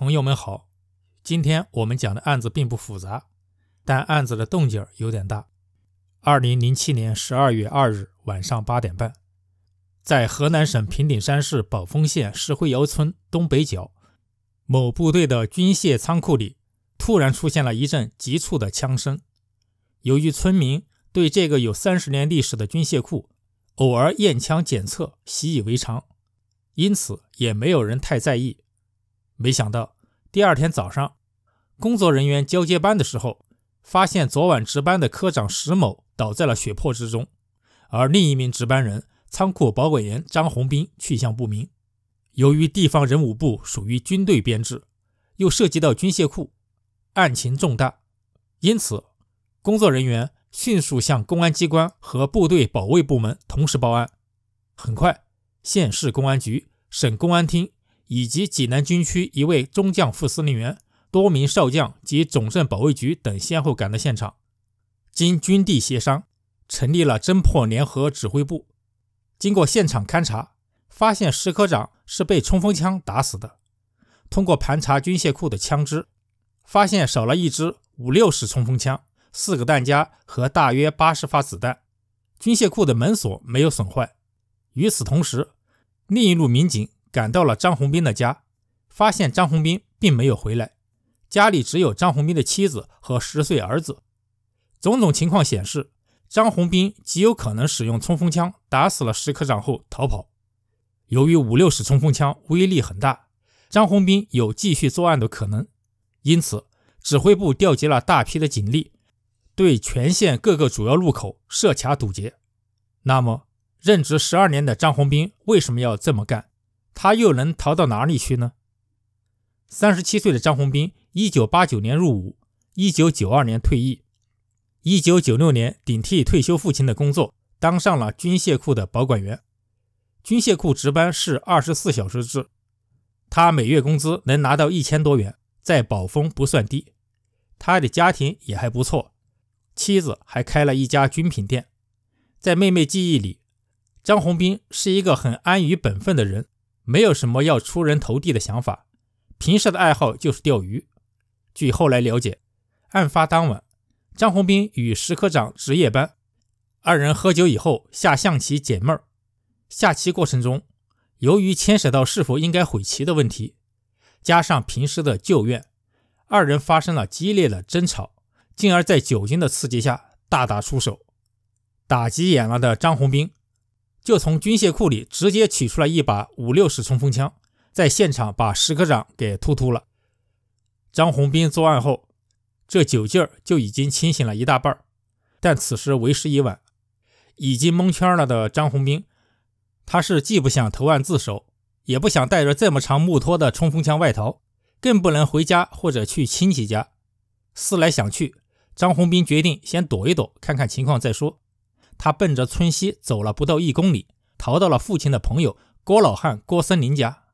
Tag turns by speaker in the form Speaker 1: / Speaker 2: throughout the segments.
Speaker 1: 朋友们好，今天我们讲的案子并不复杂，但案子的动静有点大。二零零七年十二月二日晚上八点半，在河南省平顶山市宝丰县石灰窑村东北角某部队的军械仓库里，突然出现了一阵急促的枪声。由于村民对这个有三十年历史的军械库偶尔验枪检测习以为常，因此也没有人太在意。没想到第二天早上，工作人员交接班的时候，发现昨晚值班的科长石某倒在了血泊之中，而另一名值班人仓库保管员张红兵去向不明。由于地方人武部属于军队编制，又涉及到军械库，案情重大，因此工作人员迅速向公安机关和部队保卫部门同时报案。很快，县市公安局、省公安厅。以及济南军区一位中将副司令员、多名少将及总政保卫局等先后赶到现场。经军地协商，成立了侦破联合指挥部。经过现场勘查，发现石科长是被冲锋枪打死的。通过盘查军械库的枪支，发现少了一支五六式冲锋枪、四个弹夹和大约八十发子弹。军械库的门锁没有损坏。与此同时，另一路民警。赶到了张宏斌的家，发现张宏斌并没有回来，家里只有张宏斌的妻子和十岁儿子。种种情况显示，张宏斌极有可能使用冲锋枪打死了石科长后逃跑。由于五六式冲锋枪威力很大，张宏斌有继续作案的可能，因此指挥部调集了大批的警力，对全县各个主要路口设卡堵截。那么，任职十二年的张宏斌为什么要这么干？他又能逃到哪里去呢？三十七岁的张宏斌，一九八九年入伍，一九九二年退役，一九九六年顶替退休父亲的工作，当上了军械库的保管员。军械库值班是二十四小时制，他每月工资能拿到一千多元，在宝丰不算低。他的家庭也还不错，妻子还开了一家军品店。在妹妹记忆里，张宏斌是一个很安于本分的人。没有什么要出人头地的想法，平时的爱好就是钓鱼。据后来了解，案发当晚，张红兵与石科长值夜班，二人喝酒以后下象棋解闷儿。下棋过程中，由于牵扯到是否应该悔棋的问题，加上平时的旧怨，二人发生了激烈的争吵，进而在酒精的刺激下大打出手。打急眼了的张红兵。就从军械库里直接取出来一把五六式冲锋枪，在现场把石科长给突突了。张红兵作案后，这酒劲儿就已经清醒了一大半儿，但此时为时已晚，已经蒙圈了的张红兵，他是既不想投案自首，也不想带着这么长木托的冲锋枪外逃，更不能回家或者去亲戚家。思来想去，张红兵决定先躲一躲，看看情况再说。他奔着村西走了不到一公里，逃到了父亲的朋友郭老汉郭森林家。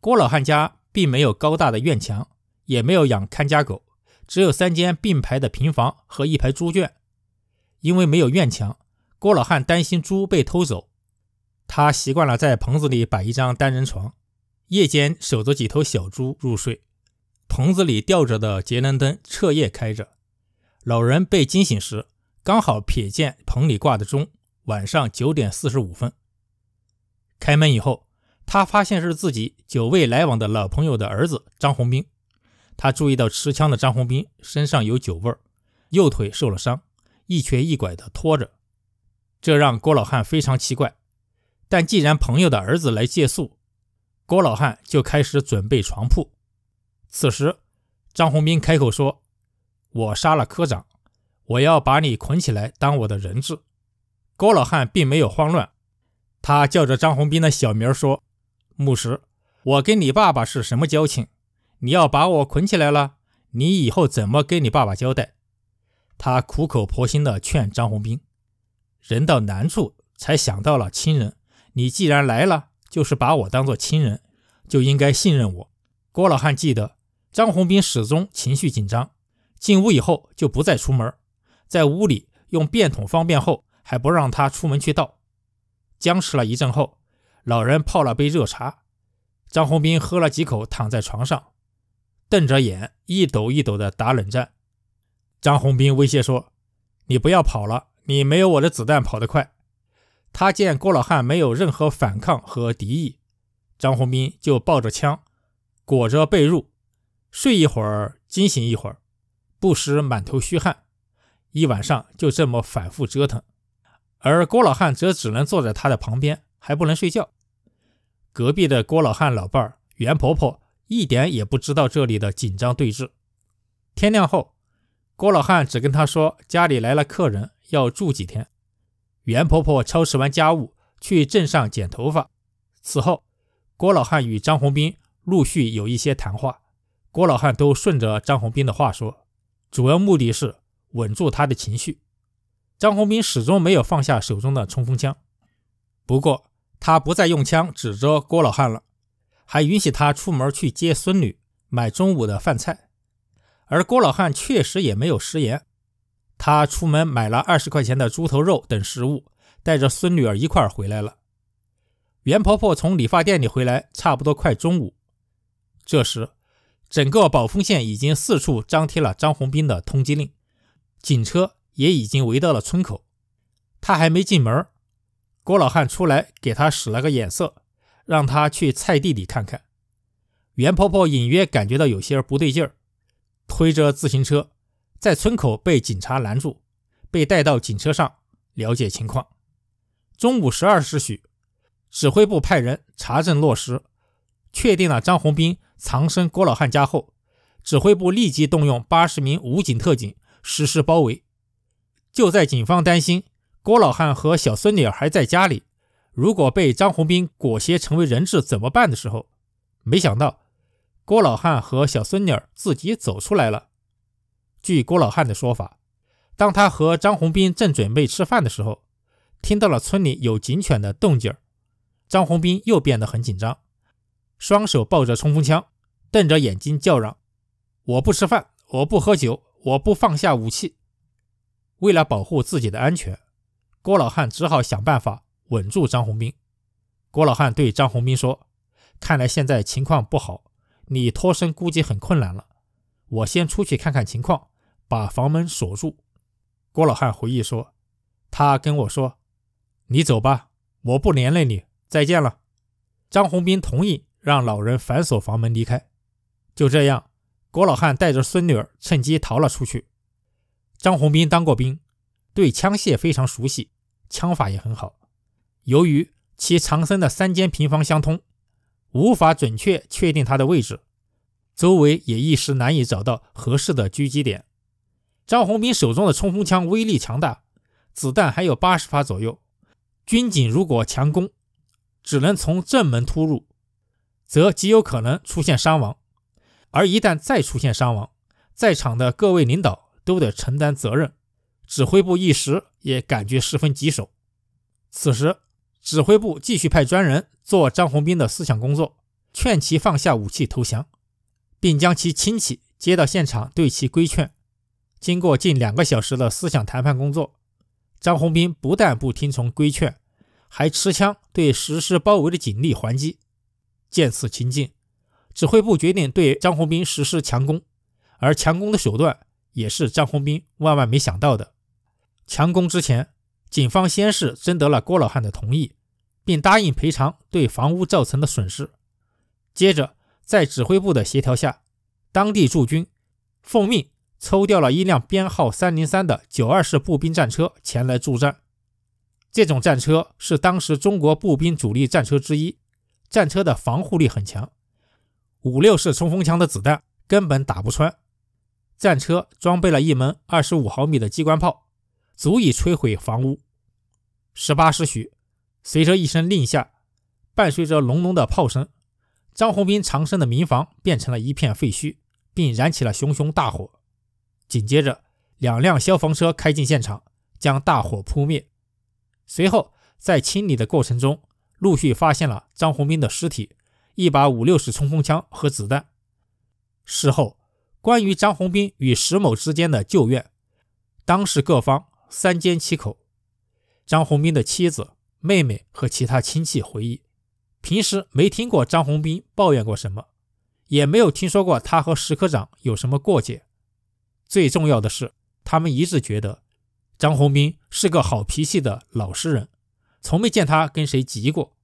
Speaker 1: 郭老汉家并没有高大的院墙，也没有养看家狗，只有三间并排的平房和一排猪圈。因为没有院墙，郭老汉担心猪被偷走，他习惯了在棚子里摆一张单人床，夜间守着几头小猪入睡。棚子里吊着的节能灯彻夜开着，老人被惊醒时。刚好瞥见棚里挂的钟，晚上九点四十五分。开门以后，他发现是自己久未来往的老朋友的儿子张红兵。他注意到持枪的张红兵身上有酒味儿，右腿受了伤，一瘸一拐的拖着，这让郭老汉非常奇怪。但既然朋友的儿子来借宿，郭老汉就开始准备床铺。此时，张红兵开口说：“我杀了科长。”我要把你捆起来当我的人质。高老汉并没有慌乱，他叫着张红兵的小名说：“牧师，我跟你爸爸是什么交情？你要把我捆起来了，你以后怎么跟你爸爸交代？”他苦口婆心地劝张红兵：“人到难处才想到了亲人。你既然来了，就是把我当做亲人，就应该信任我。”郭老汉记得张红兵始终情绪紧张，进屋以后就不再出门。在屋里用便桶方便后，还不让他出门去倒。僵持了一阵后，老人泡了杯热茶，张宏斌喝了几口，躺在床上，瞪着眼，一抖一抖的打冷战。张宏斌威胁说：“你不要跑了，你没有我的子弹跑得快。”他见郭老汉没有任何反抗和敌意，张宏斌就抱着枪，裹着被褥，睡一会儿惊醒一会儿，不时满头虚汗。一晚上就这么反复折腾，而郭老汉则只能坐在他的旁边，还不能睡觉。隔壁的郭老汉老伴儿袁婆婆一点也不知道这里的紧张对峙。天亮后，郭老汉只跟她说家里来了客人，要住几天。袁婆婆操持完家务，去镇上剪头发。此后，郭老汉与张红兵陆续有一些谈话，郭老汉都顺着张红兵的话说，主要目的是。稳住他的情绪，张宏斌始终没有放下手中的冲锋枪。不过，他不再用枪指着郭老汉了，还允许他出门去接孙女、买中午的饭菜。而郭老汉确实也没有食言，他出门买了二十块钱的猪头肉等食物，带着孙女儿一块儿回来了。袁婆婆从理发店里回来，差不多快中午。这时，整个宝丰县已经四处张贴了张宏斌的通缉令。警车也已经围到了村口，他还没进门，郭老汉出来给他使了个眼色，让他去菜地里看看。袁婆婆隐约感觉到有些不对劲儿，推着自行车在村口被警察拦住，被带到警车上了解情况。中午十二时许，指挥部派人查证落实，确定了张红斌藏身郭老汉家后，指挥部立即动用八十名武警特警。实施包围。就在警方担心郭老汉和小孙女儿还在家里，如果被张红兵裹挟成为人质怎么办的时候，没想到郭老汉和小孙女儿自己走出来了。据郭老汉的说法，当他和张红兵正准备吃饭的时候，听到了村里有警犬的动静张红兵又变得很紧张，双手抱着冲锋枪，瞪着眼睛叫嚷：“我不吃饭，我不喝酒。”我不放下武器，为了保护自己的安全，郭老汉只好想办法稳住张红兵。郭老汉对张红兵说：“看来现在情况不好，你脱身估计很困难了。我先出去看看情况，把房门锁住。”郭老汉回忆说：“他跟我说，你走吧，我不连累你。再见了。”张红兵同意让老人反锁房门离开。就这样。郭老汉带着孙女儿趁机逃了出去。张宏斌当过兵，对枪械非常熟悉，枪法也很好。由于其藏身的三间平房相通，无法准确确定他的位置，周围也一时难以找到合适的狙击点。张宏斌手中的冲锋枪威力强大，子弹还有八十发左右。军警如果强攻，只能从正门突入，则极有可能出现伤亡。而一旦再出现伤亡，在场的各位领导都得承担责任，指挥部一时也感觉十分棘手。此时，指挥部继续派专人做张洪斌的思想工作，劝其放下武器投降，并将其亲戚接到现场对其规劝。经过近两个小时的思想谈判工作，张洪斌不但不听从规劝，还持枪对实施包围的警力还击。见此情景。指挥部决定对张宏斌实施强攻，而强攻的手段也是张宏斌万万没想到的。强攻之前，警方先是征得了郭老汉的同意，并答应赔偿对房屋造成的损失。接着，在指挥部的协调下，当地驻军奉命抽调了一辆编号三零三的九二式步兵战车前来助战。这种战车是当时中国步兵主力战车之一，战车的防护力很强。五六式冲锋枪的子弹根本打不穿，战车装备了一门二十五毫米的机关炮，足以摧毁房屋。十八时许，随着一声令下，伴随着隆隆的炮声，张宏斌藏身的民房变成了一片废墟，并燃起了熊熊大火。紧接着，两辆消防车开进现场，将大火扑灭。随后，在清理的过程中，陆续发现了张宏斌的尸体。一把五六式冲锋枪和子弹。事后，关于张宏斌与石某之间的旧怨，当事各方三缄其口。张宏斌的妻子、妹妹和其他亲戚回忆，平时没听过张宏斌抱怨过什么，也没有听说过他和石科长有什么过节。最重要的是，他们一致觉得张宏斌是个好脾气的老实人，从没见他跟谁急过。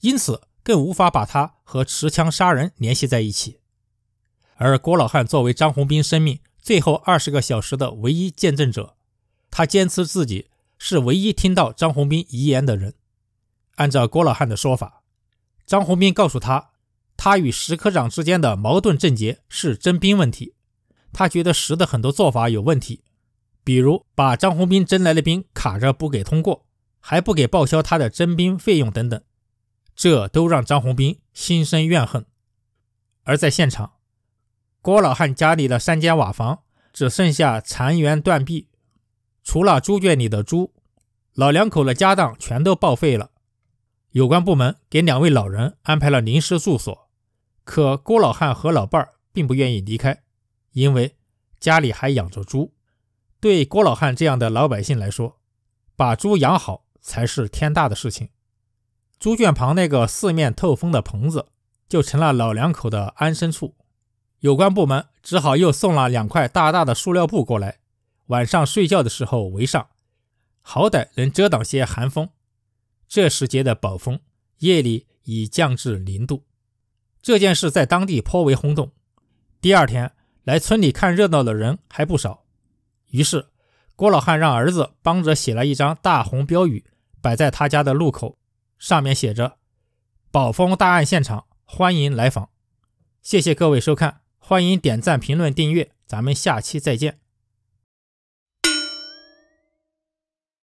Speaker 1: 因此。更无法把他和持枪杀人联系在一起。而郭老汉作为张洪斌生命最后二十个小时的唯一见证者，他坚持自己是唯一听到张洪斌遗言的人。按照郭老汉的说法，张洪斌告诉他，他与石科长之间的矛盾症结是征兵问题。他觉得石的很多做法有问题，比如把张洪斌征来的兵卡着不给通过，还不给报销他的征兵费用等等。这都让张红斌心生怨恨。而在现场，郭老汉家里的三间瓦房只剩下残垣断壁，除了猪圈里的猪，老两口的家当全都报废了。有关部门给两位老人安排了临时住所，可郭老汉和老伴儿并不愿意离开，因为家里还养着猪。对郭老汉这样的老百姓来说，把猪养好才是天大的事情。猪圈旁那个四面透风的棚子，就成了老两口的安身处。有关部门只好又送了两块大大的塑料布过来，晚上睡觉的时候围上，好歹能遮挡些寒风。这时节的宝丰夜里已降至零度，这件事在当地颇为轰动。第二天来村里看热闹的人还不少，于是郭老汉让儿子帮着写了一张大红标语，摆在他家的路口。上面写着“宝丰大案现场，欢迎来访”。谢谢各位收看，欢迎点赞、评论、订阅，咱们下期再见。